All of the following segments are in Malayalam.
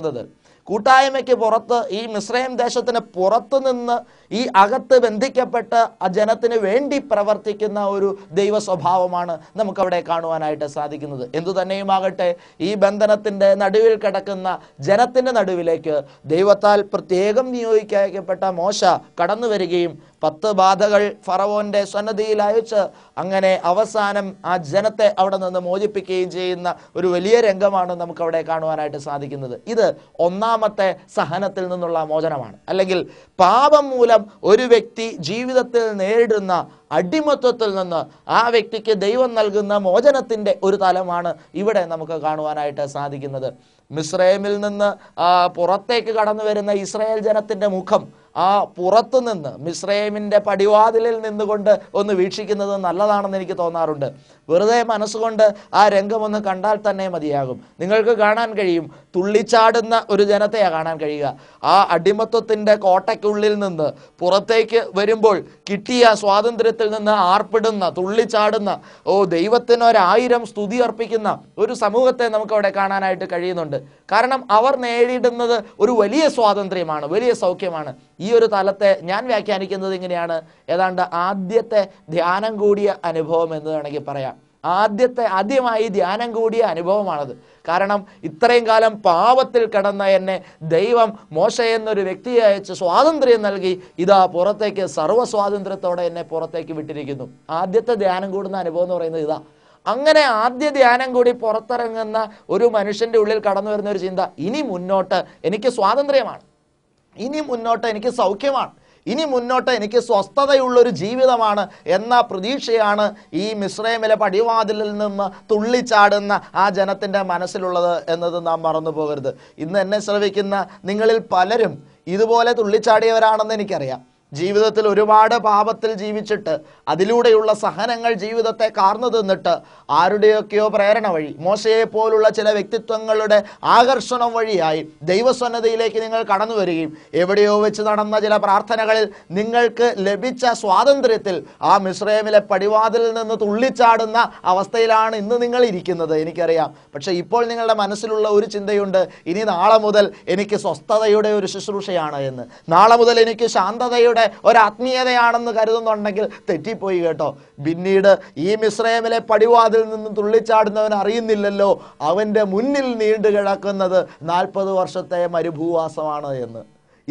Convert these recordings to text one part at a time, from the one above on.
kadar. കൂട്ടായ്മയ്ക്ക് പുറത്ത് ഈ മിശ്രയം ദേശത്തിന് പുറത്ത് നിന്ന് ഈ അകത്ത് ബന്ധിക്കപ്പെട്ട് ആ ജനത്തിന് വേണ്ടി പ്രവർത്തിക്കുന്ന ഒരു ദൈവ സ്വഭാവമാണ് നമുക്കവിടെ കാണുവാനായിട്ട് സാധിക്കുന്നത് എന്തു തന്നെയുമാകട്ടെ ഈ ബന്ധനത്തിൻ്റെ നടുവിൽ കിടക്കുന്ന ജനത്തിൻ്റെ നടുവിലേക്ക് ദൈവത്താൽ പ്രത്യേകം നിയോഗിക്കപ്പെട്ട മോശ കടന്നു വരികയും പത്ത് ബാധകൾ ഫറവോന്റെ സന്നദ്ധിയിൽ അയച്ച് അങ്ങനെ അവസാനം ആ ജനത്തെ അവിടെ നിന്ന് മോചിപ്പിക്കുകയും ചെയ്യുന്ന ഒരു വലിയ രംഗമാണ് നമുക്കവിടെ കാണുവാനായിട്ട് സാധിക്കുന്നത് ഇത് ഒന്നാം ഒന്നാമത്തെ സഹനത്തിൽ നിന്നുള്ള മോചനമാണ് അല്ലെങ്കിൽ പാപം മൂലം ഒരു വ്യക്തി ജീവിതത്തിൽ നേരിടുന്ന അടിമത്വത്തിൽ നിന്ന് ആ വ്യക്തിക്ക് ദൈവം നൽകുന്ന മോചനത്തിൻ്റെ ഒരു തലമാണ് ഇവിടെ നമുക്ക് കാണുവാനായിട്ട് സാധിക്കുന്നത് മിസ്രൈമിൽ നിന്ന് പുറത്തേക്ക് കടന്നു വരുന്ന ഇസ്രായേൽ ജനത്തിൻ്റെ മുഖം ആ പുറത്തു നിന്ന് മിശ്രൈമിൻ്റെ പടിവാതിലിൽ നിന്നുകൊണ്ട് ഒന്ന് വീക്ഷിക്കുന്നത് നല്ലതാണെന്ന് എനിക്ക് തോന്നാറുണ്ട് വെറുതെ മനസ്സുകൊണ്ട് ആ രംഗമൊന്ന് കണ്ടാൽ തന്നെ മതിയാകും നിങ്ങൾക്ക് കാണാൻ കഴിയും തുള്ളിച്ചാടുന്ന ഒരു ജനത്തെയാണ് കാണാൻ കഴിയുക ആ അടിമത്വത്തിൻ്റെ കോട്ടയ്ക്കുള്ളിൽ നിന്ന് പുറത്തേക്ക് വരുമ്പോൾ കിട്ടിയ സ്വാതന്ത്ര്യത്തിൽ നിന്ന് ആർപ്പിടുന്ന തുള്ളിച്ചാടുന്ന ഓ ദൈവത്തിന് സ്തുതി അർപ്പിക്കുന്ന ഒരു സമൂഹത്തെ നമുക്ക് അവിടെ കാണാനായിട്ട് കഴിയുന്നുണ്ട് കാരണം അവർ നേരിടുന്നത് ഒരു വലിയ സ്വാതന്ത്ര്യമാണ് വലിയ സൗഖ്യമാണ് ഈ ഒരു തലത്തെ ഞാൻ വ്യാഖ്യാനിക്കുന്നത് ഇങ്ങനെയാണ് ഏതാണ്ട് ആദ്യത്തെ ധ്യാനം കൂടിയ അനുഭവം എന്ന് വേണമെങ്കിൽ പറയാം ആദ്യത്തെ ആദ്യമായി ധ്യാനം കൂടിയ അനുഭവമാണത് കാരണം ഇത്രയും കാലം പാപത്തിൽ കിടന്ന എന്നെ ദൈവം മോശ എന്നൊരു വ്യക്തിയെ അയച്ച് സ്വാതന്ത്ര്യം നൽകി ഇതാ പുറത്തേക്ക് സർവ്വസ്വാതന്ത്ര്യത്തോടെ എന്നെ പുറത്തേക്ക് വിട്ടിരിക്കുന്നു ആദ്യത്തെ ധ്യാനം കൂടുന്ന അനുഭവം എന്ന് പറയുന്നത് ഇതാ അങ്ങനെ ആദ്യ ധ്യാനം കൂടി പുറത്തിറങ്ങുന്ന ഒരു മനുഷ്യൻ്റെ ഉള്ളിൽ കടന്നു വരുന്ന ഒരു ചിന്ത ഇനി മുന്നോട്ട് എനിക്ക് സ്വാതന്ത്ര്യമാണ് ഇനി മുന്നോട്ട് എനിക്ക് സൗഖ്യമാണ് ഇനി മുന്നോട്ട് എനിക്ക് സ്വസ്ഥതയുള്ളൊരു ജീവിതമാണ് എന്ന പ്രതീക്ഷയാണ് ഈ മിശ്രൈമിലെ പടിവാതിലിൽ നിന്ന് തുള്ളിച്ചാടുന്ന ആ ജനത്തിൻ്റെ മനസ്സിലുള്ളത് എന്നത് നാം മറന്നു പോകരുത് ഇന്ന് എന്നെ ശ്രവിക്കുന്ന നിങ്ങളിൽ പലരും ഇതുപോലെ തുള്ളിച്ചാടിയവരാണെന്ന് എനിക്കറിയാം ജീവിതത്തിൽ ഒരുപാട് പാപത്തിൽ ജീവിച്ചിട്ട് അതിലൂടെയുള്ള സഹനങ്ങൾ ജീവിതത്തെ കാർന്നു തിന്നിട്ട് ആരുടെയൊക്കെയോ പ്രേരണ വഴി മോശയെപ്പോലുള്ള പോലുള്ള ചില വ്യക്തിത്വങ്ങളുടെ ആകർഷണം വഴിയായി ദൈവസ്വന്നതയിലേക്ക് നിങ്ങൾ കടന്നു വരികയും എവിടെയോ വെച്ച് നടന്ന ചില പ്രാർത്ഥനകളിൽ നിങ്ങൾക്ക് ലഭിച്ച സ്വാതന്ത്ര്യത്തിൽ ആ മിശ്രയമിലെ പടിവാതിലിൽ നിന്ന് തുള്ളിച്ചാടുന്ന അവസ്ഥയിലാണ് ഇന്ന് നിങ്ങൾ ഇരിക്കുന്നത് എനിക്കറിയാം പക്ഷേ ഇപ്പോൾ നിങ്ങളുടെ മനസ്സിലുള്ള ഒരു ചിന്തയുണ്ട് ഇനി നാളെ മുതൽ എനിക്ക് സ്വസ്ഥതയുടെ ഒരു ശുശ്രൂഷയാണ് എന്ന് നാളെ മുതൽ എനിക്ക് ശാന്തതയുടെ തന്നെ ഒരാത്മീയതയാണെന്ന് കരുതുന്നുണ്ടെങ്കിൽ തെറ്റിപ്പോയി കേട്ടോ പിന്നീട് ഈ മിശ്രയമിലെ പടിവാതിൽ നിന്ന് തുള്ളിച്ചാടുന്നവൻ അറിയുന്നില്ലല്ലോ അവൻ്റെ മുന്നിൽ നീണ്ടു കിടക്കുന്നത് നാൽപ്പത് വർഷത്തെ മരുഭൂവാസമാണ് എന്ന്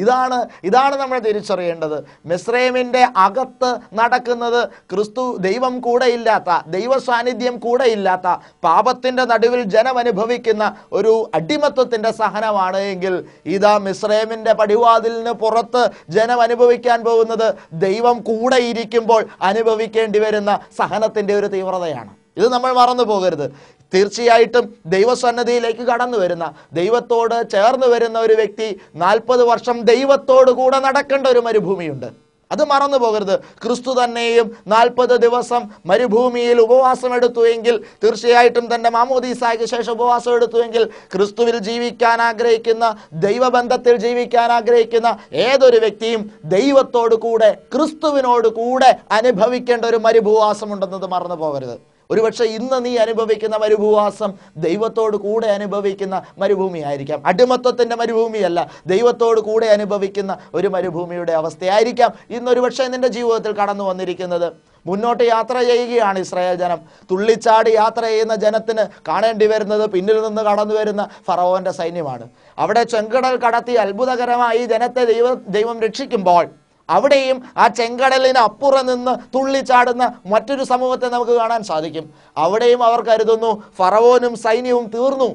ഇതാണ് ഇതാണ് നമ്മൾ തിരിച്ചറിയേണ്ടത് മിശ്രൈമിൻ്റെ അകത്ത് നടക്കുന്നത് ക്രിസ്തു ദൈവം കൂടെയില്ലാത്ത ദൈവ സാന്നിധ്യം കൂടെയില്ലാത്ത പാപത്തിൻ്റെ നടുവിൽ ജനം അനുഭവിക്കുന്ന ഒരു അടിമത്വത്തിൻ്റെ സഹനമാണ് എങ്കിൽ ഇതാ മിസ്രൈമിൻ്റെ പടിവാതിലിന് പുറത്ത് ജനം അനുഭവിക്കാൻ പോകുന്നത് ദൈവം കൂടെ ഇരിക്കുമ്പോൾ അനുഭവിക്കേണ്ടി വരുന്ന സഹനത്തിൻ്റെ ഒരു തീവ്രതയാണ് ഇത് നമ്മൾ മറന്നു പോകരുത് തീർച്ചയായിട്ടും ദൈവസന്നദ്ധിയിലേക്ക് കടന്നു വരുന്ന ദൈവത്തോട് ചേർന്ന് വരുന്ന ഒരു വ്യക്തി നാൽപ്പത് വർഷം ദൈവത്തോട് കൂടെ നടക്കേണ്ട ഒരു മരുഭൂമിയുണ്ട് അത് മറന്നു പോകരുത് ക്രിസ്തു തന്നെയും നാൽപ്പത് ദിവസം മരുഭൂമിയിൽ ഉപവാസം എടുത്തുവെങ്കിൽ തീർച്ചയായിട്ടും തൻ്റെ മാമോദീസായ്ക്ക് ശേഷം ഉപവാസം എടുത്തുവെങ്കിൽ ക്രിസ്തുവിൽ ജീവിക്കാൻ ആഗ്രഹിക്കുന്ന ദൈവബന്ധത്തിൽ ജീവിക്കാൻ ആഗ്രഹിക്കുന്ന ഏതൊരു വ്യക്തിയും ദൈവത്തോടു കൂടെ ക്രിസ്തുവിനോട് കൂടെ അനുഭവിക്കേണ്ട ഒരു ഉണ്ടെന്നത് മറന്നു പോകരുത് ഒരുപക്ഷെ ഇന്ന് നീ അനുഭവിക്കുന്ന മരുഭൂവാസം ദൈവത്തോട് കൂടെ അനുഭവിക്കുന്ന മരുഭൂമി ആയിരിക്കാം അടിമത്വത്തിൻ്റെ മരുഭൂമിയല്ല ദൈവത്തോട് കൂടെ അനുഭവിക്കുന്ന ഒരു മരുഭൂമിയുടെ അവസ്ഥയായിരിക്കാം പക്ഷേ നിന്റെ ജീവിതത്തിൽ കടന്നു വന്നിരിക്കുന്നത് മുന്നോട്ട് യാത്ര ചെയ്യുകയാണ് ഇസ്രായേൽ ജനം തുള്ളിച്ചാടി യാത്ര ചെയ്യുന്ന ജനത്തിന് കാണേണ്ടി വരുന്നത് പിന്നിൽ നിന്ന് കടന്നു വരുന്ന ഫറവോന്റെ സൈന്യമാണ് അവിടെ ചെങ്കടൽ കടത്തി അത്ഭുതകരമായി ജനത്തെ ദൈവം ദൈവം രക്ഷിക്കുമ്പോൾ അവിടെയും ആ ചെങ്കടലിന് അപ്പുറം നിന്ന് തുള്ളിച്ചാടുന്ന മറ്റൊരു സമൂഹത്തെ നമുക്ക് കാണാൻ സാധിക്കും അവിടെയും അവർ കരുതുന്നു ഫറവോനും സൈന്യവും തീർന്നു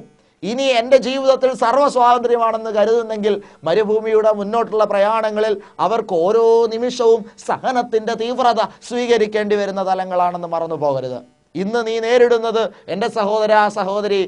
ഇനി എൻ്റെ ജീവിതത്തിൽ സർവ്വസ്വാതന്ത്ര്യമാണെന്ന് കരുതുന്നെങ്കിൽ മരുഭൂമിയുടെ മുന്നോട്ടുള്ള പ്രയാണങ്ങളിൽ അവർക്ക് ഓരോ നിമിഷവും സഹനത്തിൻ്റെ തീവ്രത സ്വീകരിക്കേണ്ടി വരുന്ന തലങ്ങളാണെന്ന് മറന്നു പോകരുത് ഇന്ന് നീ നേരിടുന്നത് എൻ്റെ സഹോദര സഹോദരി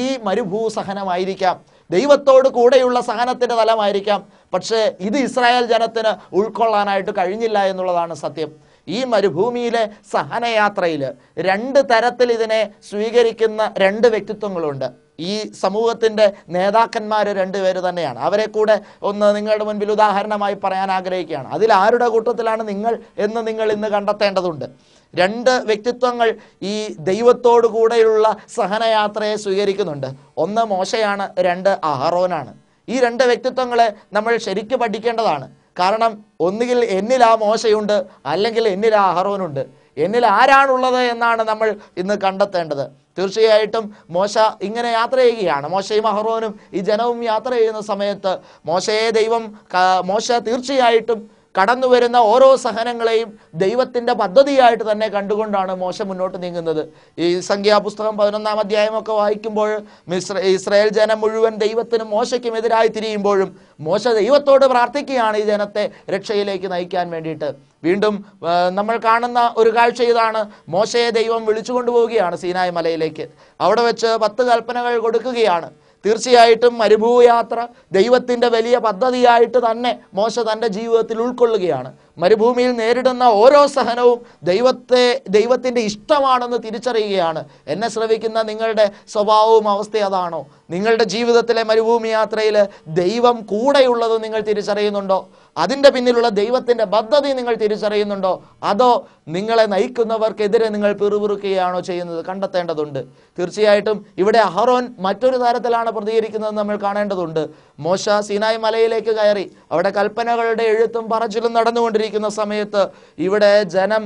ഈ മരുഭൂ സഹനമായിരിക്കാം ദൈവത്തോട് കൂടെയുള്ള സഹനത്തിൻ്റെ തലമായിരിക്കാം പക്ഷേ ഇത് ഇസ്രായേൽ ജനത്തിന് ഉൾക്കൊള്ളാനായിട്ട് കഴിഞ്ഞില്ല എന്നുള്ളതാണ് സത്യം ഈ മരുഭൂമിയിലെ സഹനയാത്രയിൽ രണ്ട് തരത്തിൽ ഇതിനെ സ്വീകരിക്കുന്ന രണ്ട് വ്യക്തിത്വങ്ങളുണ്ട് ഈ സമൂഹത്തിൻ്റെ നേതാക്കന്മാർ രണ്ടുപേര് തന്നെയാണ് അവരെ കൂടെ ഒന്ന് നിങ്ങളുടെ മുൻപിൽ ഉദാഹരണമായി പറയാൻ ആഗ്രഹിക്കുകയാണ് അതിൽ ആരുടെ കൂട്ടത്തിലാണ് നിങ്ങൾ എന്ന് നിങ്ങൾ ഇന്ന് കണ്ടെത്തേണ്ടതുണ്ട് രണ്ട് വ്യക്തിത്വങ്ങൾ ഈ ദൈവത്തോടു കൂടെയുള്ള സഹനയാത്രയെ സ്വീകരിക്കുന്നുണ്ട് ഒന്ന് മോശയാണ് രണ്ട് അഹറോനാണ് ഈ രണ്ട് വ്യക്തിത്വങ്ങളെ നമ്മൾ ശരിക്ക് പഠിക്കേണ്ടതാണ് കാരണം ഒന്നുകിൽ എന്നിൽ ആ മോശയുണ്ട് അല്ലെങ്കിൽ എന്നിൽ ആ അഹറോനുണ്ട് എന്നിൽ ആരാണുള്ളത് എന്നാണ് നമ്മൾ ഇന്ന് കണ്ടെത്തേണ്ടത് തീർച്ചയായിട്ടും മോശ ഇങ്ങനെ യാത്ര ചെയ്യുകയാണ് മോശയും അഹ്റോനും ഈ ജനവും യാത്ര ചെയ്യുന്ന സമയത്ത് മോശയെ ദൈവം മോശ തീർച്ചയായിട്ടും കടന്നു വരുന്ന ഓരോ സഹനങ്ങളെയും ദൈവത്തിൻ്റെ പദ്ധതിയായിട്ട് തന്നെ കണ്ടുകൊണ്ടാണ് മോശ മുന്നോട്ട് നീങ്ങുന്നത് ഈ സംഖ്യാപുസ്തകം പതിനൊന്നാം അധ്യായമൊക്കെ വായിക്കുമ്പോൾ മിശ്ര ഇസ്രായേൽ ജനം മുഴുവൻ ദൈവത്തിനും മോശയ്ക്കും എതിരായി തിരിയുമ്പോഴും മോശ ദൈവത്തോട് പ്രാർത്ഥിക്കുകയാണ് ഈ ജനത്തെ രക്ഷയിലേക്ക് നയിക്കാൻ വേണ്ടിയിട്ട് വീണ്ടും നമ്മൾ കാണുന്ന ഒരു കാഴ്ച ഇതാണ് മോശയെ ദൈവം വിളിച്ചു കൊണ്ടുപോവുകയാണ് സീനായ് മലയിലേക്ക് അവിടെ വെച്ച് പത്ത് കൽപ്പനകൾ കൊടുക്കുകയാണ് തീർച്ചയായിട്ടും മരുഭൂയാത്ര ദൈവത്തിൻ്റെ വലിയ പദ്ധതിയായിട്ട് തന്നെ മോശ തൻ്റെ ജീവിതത്തിൽ ഉൾക്കൊള്ളുകയാണ് മരുഭൂമിയിൽ നേരിടുന്ന ഓരോ സഹനവും ദൈവത്തെ ദൈവത്തിൻ്റെ ഇഷ്ടമാണെന്ന് തിരിച്ചറിയുകയാണ് എന്നെ ശ്രവിക്കുന്ന നിങ്ങളുടെ സ്വഭാവവും അവസ്ഥ അതാണോ നിങ്ങളുടെ ജീവിതത്തിലെ മരുഭൂമി യാത്രയിൽ ദൈവം കൂടെയുള്ളത് നിങ്ങൾ തിരിച്ചറിയുന്നുണ്ടോ അതിൻ്റെ പിന്നിലുള്ള ദൈവത്തിൻ്റെ പദ്ധതി നിങ്ങൾ തിരിച്ചറിയുന്നുണ്ടോ അതോ നിങ്ങളെ നയിക്കുന്നവർക്കെതിരെ നിങ്ങൾ പിറുപിറുക്കുകയാണോ ചെയ്യുന്നത് കണ്ടെത്തേണ്ടതുണ്ട് തീർച്ചയായിട്ടും ഇവിടെ അഹറോൻ മറ്റൊരു തരത്തിലാണ് പ്രതികരിക്കുന്നത് നമ്മൾ കാണേണ്ടതുണ്ട് മോശ സിനായ് മലയിലേക്ക് കയറി അവിടെ കൽപ്പനകളുടെ എഴുത്തും പറച്ചിലും നടന്നുകൊണ്ടിരിക്കുന്ന സമയത്ത് ഇവിടെ ജനം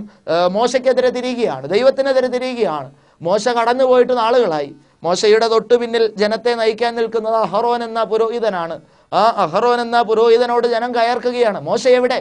മോശയ്ക്കെതിരെ തിരികുകയാണ് ദൈവത്തിനെതിരെ തിരികുകയാണ് മോശ കടന്നുപോയിട്ട് നാളുകളായി മോശയുടെ തൊട്ടു പിന്നിൽ ജനത്തെ നയിക്കാൻ നിൽക്കുന്നത് അഹറോൻ എന്ന പുരോഹിതനാണ് ആ അഹറോൻ എന്ന പുരോഹിതനോട് ജനം കയർക്കുകയാണ് മോശ എവിടെ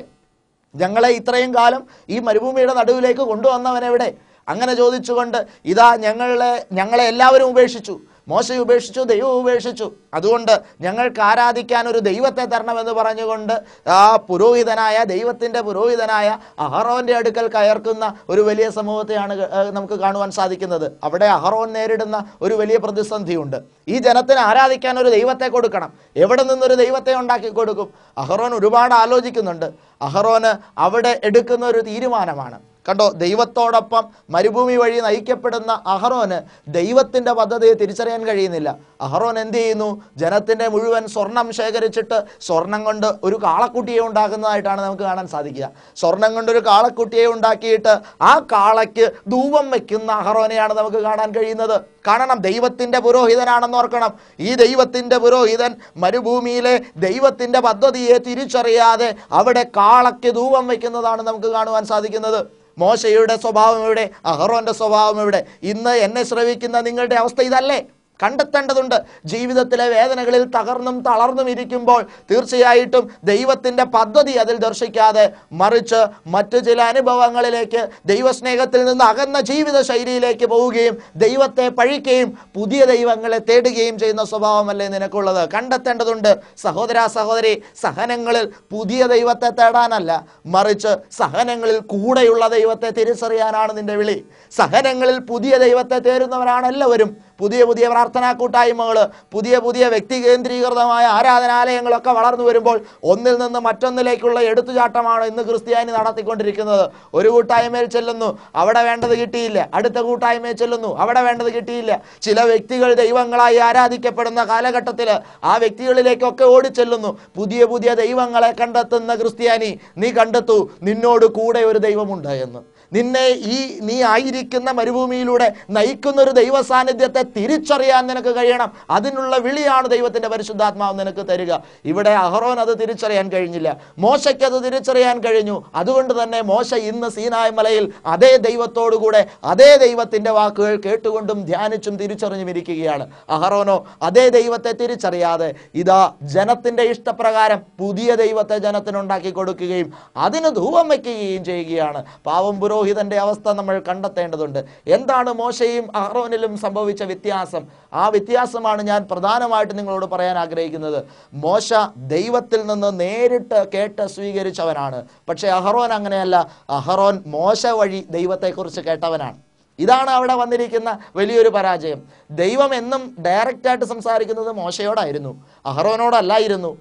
ഞങ്ങളെ ഇത്രയും കാലം ഈ മരുഭൂമിയുടെ നടുവിലേക്ക് കൊണ്ടുവന്നവനെവിടെ അങ്ങനെ ചോദിച്ചുകൊണ്ട് ഇതാ ഞങ്ങളെ ഞങ്ങളെ എല്ലാവരും ഉപേക്ഷിച്ചു മോശ ഉപേക്ഷിച്ചു ദൈവം ഉപേക്ഷിച്ചു അതുകൊണ്ട് ഞങ്ങൾക്ക് ആരാധിക്കാൻ ഒരു ദൈവത്തെ തരണമെന്ന് പറഞ്ഞുകൊണ്ട് ആ പുരോഹിതനായ ദൈവത്തിൻ്റെ പുരോഹിതനായ അഹറോൻ്റെ അടുക്കൽ കയർക്കുന്ന ഒരു വലിയ സമൂഹത്തെയാണ് നമുക്ക് കാണുവാൻ സാധിക്കുന്നത് അവിടെ അഹറോൻ നേരിടുന്ന ഒരു വലിയ പ്രതിസന്ധിയുണ്ട് ഈ ജനത്തിന് ആരാധിക്കാൻ ഒരു ദൈവത്തെ കൊടുക്കണം എവിടെ നിന്നൊരു ദൈവത്തെ ഉണ്ടാക്കി കൊടുക്കും അഹറോൻ ഒരുപാട് ആലോചിക്കുന്നുണ്ട് അഹറോന് അവിടെ എടുക്കുന്ന ഒരു തീരുമാനമാണ് കണ്ടോ ദൈവത്തോടൊപ്പം മരുഭൂമി വഴി നയിക്കപ്പെടുന്ന അഹറോന് ദൈവത്തിൻ്റെ പദ്ധതിയെ തിരിച്ചറിയാൻ കഴിയുന്നില്ല അഹറോൻ എന്ത് ചെയ്യുന്നു ജനത്തിൻ്റെ മുഴുവൻ സ്വർണം ശേഖരിച്ചിട്ട് സ്വർണം കൊണ്ട് ഒരു കാളക്കുട്ടിയെ ഉണ്ടാക്കുന്നതായിട്ടാണ് നമുക്ക് കാണാൻ സാധിക്കുക സ്വർണം കൊണ്ട് ഒരു കാളക്കുട്ടിയെ ഉണ്ടാക്കിയിട്ട് ആ കാളയ്ക്ക് ധൂപം വയ്ക്കുന്ന അഹറോനെയാണ് നമുക്ക് കാണാൻ കഴിയുന്നത് കാണണം ദൈവത്തിൻ്റെ പുരോഹിതനാണെന്ന് ഓർക്കണം ഈ ദൈവത്തിൻ്റെ പുരോഹിതൻ മരുഭൂമിയിലെ ദൈവത്തിൻ്റെ പദ്ധതിയെ തിരിച്ചറിയാതെ അവിടെ കാളയ്ക്ക് ധൂപം വയ്ക്കുന്നതാണ് നമുക്ക് കാണുവാൻ സാധിക്കുന്നത് മോശയുടെ സ്വഭാവം എവിടെ അഹറോൻ്റെ സ്വഭാവം എവിടെ ഇന്ന് എന്നെ ശ്രവിക്കുന്ന നിങ്ങളുടെ അവസ്ഥ ഇതല്ലേ കണ്ടെത്തേണ്ടതുണ്ട് ജീവിതത്തിലെ വേദനകളിൽ തകർന്നും തളർന്നും ഇരിക്കുമ്പോൾ തീർച്ചയായിട്ടും ദൈവത്തിൻ്റെ പദ്ധതി അതിൽ ദർശിക്കാതെ മറിച്ച് മറ്റു ചില അനുഭവങ്ങളിലേക്ക് ദൈവസ്നേഹത്തിൽ നിന്ന് അകന്ന ജീവിത ശൈലിയിലേക്ക് പോവുകയും ദൈവത്തെ പഴിക്കുകയും പുതിയ ദൈവങ്ങളെ തേടുകയും ചെയ്യുന്ന സ്വഭാവമല്ലേ നിനക്കുള്ളത് കണ്ടെത്തേണ്ടതുണ്ട് സഹോദര സഹോദരി സഹനങ്ങളിൽ പുതിയ ദൈവത്തെ തേടാനല്ല മറിച്ച് സഹനങ്ങളിൽ കൂടെയുള്ള ദൈവത്തെ തിരിച്ചറിയാനാണ് നിന്റെ വിളി സഹനങ്ങളിൽ പുതിയ ദൈവത്തെ തേരുന്നവരാണ് എല്ലാവരും പുതിയ പുതിയ പ്രാർത്ഥനാ കൂട്ടായ്മകൾ പുതിയ പുതിയ വ്യക്തി കേന്ദ്രീകൃതമായ ആരാധനാലയങ്ങളൊക്കെ വളർന്നു വരുമ്പോൾ ഒന്നിൽ നിന്ന് മറ്റൊന്നിലേക്കുള്ള എടുത്തുചാട്ടമാണ് ഇന്ന് ക്രിസ്ത്യാനി നടത്തിക്കൊണ്ടിരിക്കുന്നത് ഒരു കൂട്ടായ്മയിൽ ചെല്ലുന്നു അവിടെ വേണ്ടത് കിട്ടിയില്ല അടുത്ത കൂട്ടായ്മയിൽ ചെല്ലുന്നു അവിടെ വേണ്ടത് കിട്ടിയില്ല ചില വ്യക്തികൾ ദൈവങ്ങളായി ആരാധിക്കപ്പെടുന്ന കാലഘട്ടത്തിൽ ആ വ്യക്തികളിലേക്കൊക്കെ ഓടിച്ചെല്ലുന്നു പുതിയ പുതിയ ദൈവങ്ങളെ കണ്ടെത്തുന്ന ക്രിസ്ത്യാനി നീ കണ്ടെത്തൂ നിന്നോട് കൂടെ ഒരു ദൈവമുണ്ട് എന്ന് നിന്നെ ഈ നീ ആയിരിക്കുന്ന മരുഭൂമിയിലൂടെ നയിക്കുന്ന ഒരു ദൈവ സാന്നിധ്യത്തെ തിരിച്ചറിയാൻ നിനക്ക് കഴിയണം അതിനുള്ള വിളിയാണ് ദൈവത്തിൻ്റെ പരിശുദ്ധാത്മാവ് നിനക്ക് തരിക ഇവിടെ അഹറോൻ അത് തിരിച്ചറിയാൻ കഴിഞ്ഞില്ല മോശയ്ക്ക് അത് തിരിച്ചറിയാൻ കഴിഞ്ഞു അതുകൊണ്ട് തന്നെ മോശ ഇന്ന് സീനായ മലയിൽ അതേ ദൈവത്തോടുകൂടെ അതേ ദൈവത്തിൻ്റെ വാക്കുകൾ കേട്ടുകൊണ്ടും ധ്യാനിച്ചും തിരിച്ചറിഞ്ഞും ഇരിക്കുകയാണ് അഹറോനോ അതേ ദൈവത്തെ തിരിച്ചറിയാതെ ഇതാ ജനത്തിൻ്റെ ഇഷ്ടപ്രകാരം പുതിയ ദൈവത്തെ ജനത്തിനുണ്ടാക്കി കൊടുക്കുകയും അതിന് ധൂവം വയ്ക്കുകയും ചെയ്യുകയാണ് പാവം പുരോ പുരോഹിതന്റെ അവസ്ഥ നമ്മൾ കണ്ടെത്തേണ്ടതുണ്ട് എന്താണ് മോശയും അഹ്റോനിലും സംഭവിച്ച വ്യത്യാസം ആ വ്യത്യാസമാണ് ഞാൻ പ്രധാനമായിട്ട് നിങ്ങളോട് പറയാൻ ആഗ്രഹിക്കുന്നത് മോശ ദൈവത്തിൽ നിന്ന് നേരിട്ട് കേട്ട് സ്വീകരിച്ചവനാണ് പക്ഷേ അഹ്റോൻ അങ്ങനെയല്ല അഹ്റോൻ മോശ വഴി ദൈവത്തെക്കുറിച്ച് കേട്ടവനാണ് ഇതാണ് അവിടെ വന്നിരിക്കുന്ന വലിയൊരു പരാജയം ദൈവം എന്നും ഡയറക്റ്റായിട്ട് സംസാരിക്കുന്നത് മോശയോടായിരുന്നു അഹറോനോടല്ലായിരുന്നു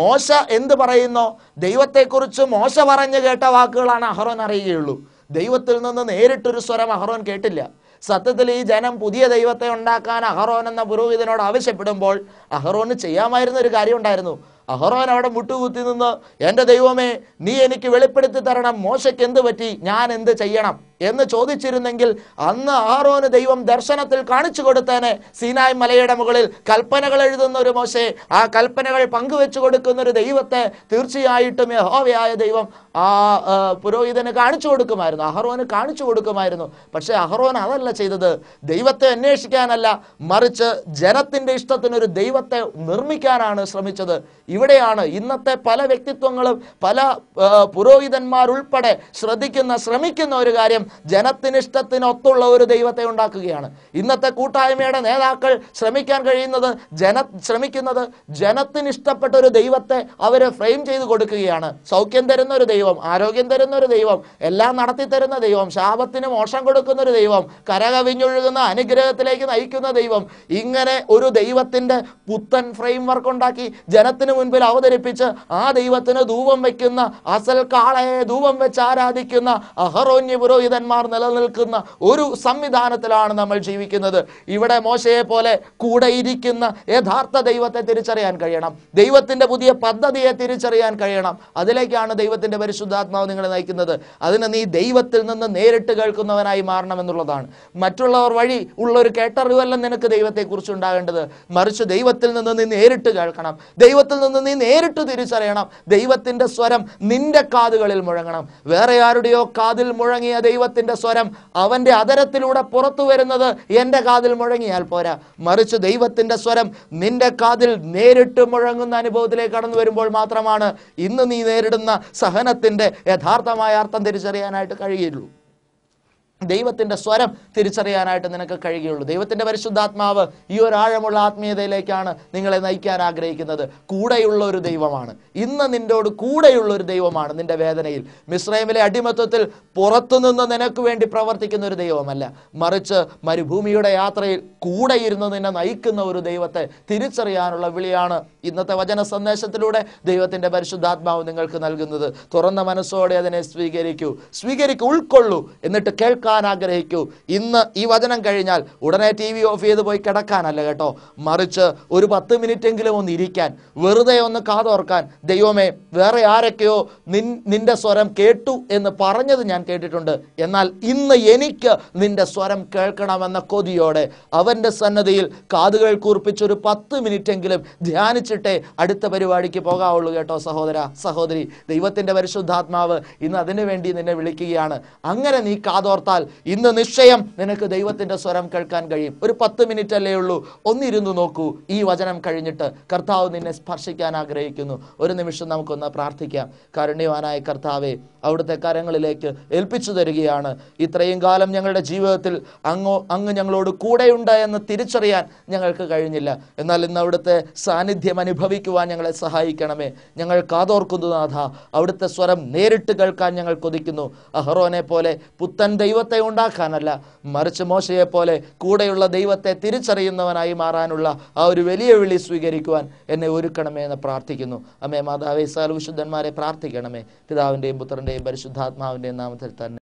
മോശ എന്ത് പറയുന്നോ ദൈവത്തെക്കുറിച്ച് മോശ പറഞ്ഞു കേട്ട വാക്കുകളാണ് അഹറോൻ അറിയുകയുള്ളൂ ദൈവത്തിൽ നിന്ന് നേരിട്ടൊരു സ്വരം അഹ്റോൻ കേട്ടില്ല സത്യത്തിൽ ഈ ജനം പുതിയ ദൈവത്തെ ഉണ്ടാക്കാൻ അഹറോൻ എന്ന പുരോഹിതനോട് ആവശ്യപ്പെടുമ്പോൾ അഹറോന് ചെയ്യാമായിരുന്ന ഒരു കാര്യം ഉണ്ടായിരുന്നു അഹറോൻ അവിടെ മുട്ടുകുത്തി നിന്ന് എൻ്റെ ദൈവമേ നീ എനിക്ക് വെളിപ്പെടുത്തി തരണം മോശയ്ക്ക് എന്ത് പറ്റി ഞാൻ എന്ത് ചെയ്യണം എന്ന് ചോദിച്ചിരുന്നെങ്കിൽ അന്ന് ആറോന് ദൈവം ദർശനത്തിൽ കാണിച്ചു കൊടുത്തേനെ സീനായ് മലയുടെ മുകളിൽ കൽപ്പനകൾ എഴുതുന്ന ഒരു മോശെ ആ കൽപ്പനകൾ പങ്കുവെച്ചു കൊടുക്കുന്ന ഒരു ദൈവത്തെ തീർച്ചയായിട്ടും യഹോവയായ ദൈവം ആ പുരോഹിതന് കാണിച്ചു കൊടുക്കുമായിരുന്നു അഹറോന് കാണിച്ചു കൊടുക്കുമായിരുന്നു പക്ഷേ അഹറോൻ അതല്ല ചെയ്തത് ദൈവത്തെ അന്വേഷിക്കാനല്ല മറിച്ച് ജനത്തിൻ്റെ ഇഷ്ടത്തിനൊരു ദൈവത്തെ നിർമ്മിക്കാനാണ് ശ്രമിച്ചത് ഇവിടെയാണ് ഇന്നത്തെ പല വ്യക്തിത്വങ്ങളും പല പുരോഹിതന്മാരുൾപ്പെടെ ശ്രദ്ധിക്കുന്ന ശ്രമിക്കുന്ന ഒരു കാര്യം ജനത്തിനിഷ്ടത്തിന് ഒത്തുള്ള ഒരു ദൈവത്തെ ഉണ്ടാക്കുകയാണ് ഇന്നത്തെ കൂട്ടായ്മയുടെ നേതാക്കൾ ശ്രമിക്കാൻ കഴിയുന്നത് ജന ശ്രമിക്കുന്നത് ജനത്തിന് ഇഷ്ടപ്പെട്ട ഒരു ദൈവത്തെ അവരെ ഫ്രെയിം ചെയ്ത് കൊടുക്കുകയാണ് സൗഖ്യം തരുന്ന ഒരു ദൈവം ആരോഗ്യം തരുന്ന ഒരു ദൈവം എല്ലാം നടത്തി തരുന്ന ദൈവം ശാപത്തിന് മോശം കൊടുക്കുന്ന ഒരു ദൈവം കരകവിഞ്ഞൊഴുകുന്ന അനുഗ്രഹത്തിലേക്ക് നയിക്കുന്ന ദൈവം ഇങ്ങനെ ഒരു ദൈവത്തിൻ്റെ പുത്തൻ ഫ്രെയിം വർക്ക് ഉണ്ടാക്കി ജനത്തിന് മുൻപിൽ അവതരിപ്പിച്ച് ആ ദൈവത്തിന് ധൂപം വയ്ക്കുന്ന അസൽ കാളയെ ധൂപം വെച്ച് ആരാധിക്കുന്ന അഹറോന്യ പുരോഹിതൻ പുരോഹിതന്മാർ നിലനിൽക്കുന്ന ഒരു സംവിധാനത്തിലാണ് നമ്മൾ ജീവിക്കുന്നത് ഇവിടെ മോശയെ പോലെ കൂടെ ഇരിക്കുന്ന യഥാർത്ഥ ദൈവത്തെ തിരിച്ചറിയാൻ കഴിയണം ദൈവത്തിൻ്റെ പുതിയ പദ്ധതിയെ തിരിച്ചറിയാൻ കഴിയണം അതിലേക്കാണ് ദൈവത്തിൻ്റെ പരിശുദ്ധാത്മാവ് നിങ്ങളെ നയിക്കുന്നത് അതിന് നീ ദൈവത്തിൽ നിന്ന് നേരിട്ട് കേൾക്കുന്നവനായി മാറണമെന്നുള്ളതാണ് മറ്റുള്ളവർ വഴി ഉള്ള ഒരു കേട്ടറിവല്ല നിനക്ക് ദൈവത്തെക്കുറിച്ച് ഉണ്ടാകേണ്ടത് മറിച്ച് ദൈവത്തിൽ നിന്ന് നീ നേരിട്ട് കേൾക്കണം ദൈവത്തിൽ നിന്ന് നീ നേരിട്ട് തിരിച്ചറിയണം ദൈവത്തിൻ്റെ സ്വരം നിന്റെ കാതുകളിൽ മുഴങ്ങണം വേറെ ആരുടെയോ കാതിൽ മുഴങ്ങിയ ദൈവ ദൈവത്തിൻ്റെ സ്വരം അവൻ്റെ അതരത്തിലൂടെ പുറത്തു വരുന്നത് എൻ്റെ കാതിൽ മുഴങ്ങിയാൽ പോരാ മറിച്ച് ദൈവത്തിൻ്റെ സ്വരം നിന്റെ കാതിൽ നേരിട്ട് മുഴങ്ങുന്ന അനുഭവത്തിലേക്ക് കടന്നു വരുമ്പോൾ മാത്രമാണ് ഇന്ന് നീ നേരിടുന്ന സഹനത്തിൻ്റെ യഥാർത്ഥമായ അർത്ഥം തിരിച്ചറിയാനായിട്ട് കഴിയുള്ളൂ ദൈവത്തിൻ്റെ സ്വരം തിരിച്ചറിയാനായിട്ട് നിനക്ക് കഴിയുള്ളൂ ദൈവത്തിൻ്റെ പരിശുദ്ധാത്മാവ് ഈ ഒരു ആഴമുള്ള ആത്മീയതയിലേക്കാണ് നിങ്ങളെ നയിക്കാൻ ആഗ്രഹിക്കുന്നത് കൂടെയുള്ള ഒരു ദൈവമാണ് ഇന്ന് നിന്നോട് കൂടെയുള്ള ഒരു ദൈവമാണ് നിന്റെ വേദനയിൽ മിശ്രൈമിലെ അടിമത്വത്തിൽ പുറത്തുനിന്ന് നിനക്ക് വേണ്ടി പ്രവർത്തിക്കുന്ന ഒരു ദൈവമല്ല മറിച്ച് മരുഭൂമിയുടെ യാത്രയിൽ കൂടെ ഇരുന്ന് നിന്നെ നയിക്കുന്ന ഒരു ദൈവത്തെ തിരിച്ചറിയാനുള്ള വിളിയാണ് ഇന്നത്തെ വചന സന്ദേശത്തിലൂടെ ദൈവത്തിൻ്റെ പരിശുദ്ധാത്മാവ് നിങ്ങൾക്ക് നൽകുന്നത് തുറന്ന മനസ്സോടെ അതിനെ സ്വീകരിക്കൂ സ്വീകരിക്കൂ ഉൾക്കൊള്ളൂ എന്നിട്ട് കേൾക്കാം കിടക്കാൻ ആഗ്രഹിക്കൂ ഇന്ന് ഈ വചനം കഴിഞ്ഞാൽ ഉടനെ ടി വി ഓഫ് ചെയ്ത് പോയി കിടക്കാനല്ല കേട്ടോ മറിച്ച് ഒരു പത്ത് മിനിറ്റെങ്കിലും ഒന്ന് ഇരിക്കാൻ വെറുതെ ഒന്ന് കാതോർക്കാൻ ദൈവമേ വേറെ ആരൊക്കെയോ നിൻ നിന്റെ സ്വരം കേട്ടു എന്ന് പറഞ്ഞത് ഞാൻ കേട്ടിട്ടുണ്ട് എന്നാൽ ഇന്ന് എനിക്ക് നിന്റെ സ്വരം കേൾക്കണമെന്ന കൊതിയോടെ അവൻ്റെ സന്നദ്ധയിൽ കാതുകൾ കൂർപ്പിച്ച് ഒരു പത്ത് മിനിറ്റെങ്കിലും ധ്യാനിച്ചിട്ടേ അടുത്ത പരിപാടിക്ക് പോകാവുള്ളൂ കേട്ടോ സഹോദര സഹോദരി ദൈവത്തിൻ്റെ പരിശുദ്ധാത്മാവ് ഇന്ന് അതിനു വേണ്ടി നിന്നെ വിളിക്കുകയാണ് അങ്ങനെ നീ കാതോർത്താൽ ശ്രമിച്ചാൽ ഇന്ന് നിശ്ചയം നിനക്ക് ദൈവത്തിൻ്റെ സ്വരം കേൾക്കാൻ കഴിയും ഒരു പത്ത് മിനിറ്റ് അല്ലേ ഉള്ളൂ ഒന്നിരുന്ന് നോക്കൂ ഈ വചനം കഴിഞ്ഞിട്ട് കർത്താവ് നിന്നെ സ്പർശിക്കാൻ ആഗ്രഹിക്കുന്നു ഒരു നിമിഷം നമുക്കൊന്ന് പ്രാർത്ഥിക്കാം കരുണ്യവാനായ കർത്താവെ അവിടുത്തെ കരങ്ങളിലേക്ക് ഏൽപ്പിച്ചു തരികയാണ് ഇത്രയും കാലം ഞങ്ങളുടെ ജീവിതത്തിൽ അങ്ങോ അങ്ങ് ഞങ്ങളോട് കൂടെയുണ്ട് എന്ന് തിരിച്ചറിയാൻ ഞങ്ങൾക്ക് കഴിഞ്ഞില്ല എന്നാൽ ഇന്ന് അവിടുത്തെ സാന്നിധ്യം അനുഭവിക്കുവാൻ ഞങ്ങളെ സഹായിക്കണമേ ഞങ്ങൾ കാതോർക്കുന്നു നാഥ അവിടുത്തെ സ്വരം നേരിട്ട് കേൾക്കാൻ ഞങ്ങൾ കൊതിക്കുന്നു അഹ്റോനെ പോലെ പുത്തൻ ദൈവത്തെ ഉണ്ടാക്കാനല്ല മറിച്ച് മോശയെ പോലെ കൂടെയുള്ള ദൈവത്തെ തിരിച്ചറിയുന്നവനായി മാറാനുള്ള ആ ഒരു വലിയ വിളി സ്വീകരിക്കുവാൻ എന്നെ ഒരുക്കണമേ എന്ന് പ്രാർത്ഥിക്കുന്നു അമ്മേ മാതാവേ സാൽ വിശുദ്ധന്മാരെ പ്രാർത്ഥിക്കണമേ പിതാവിൻ്റെയും പുത്രൻ്റെ കർത്താവെ പരിശുദ്ധാത്മാവിൻ്റെ നാമത്തിൽ തന്നെ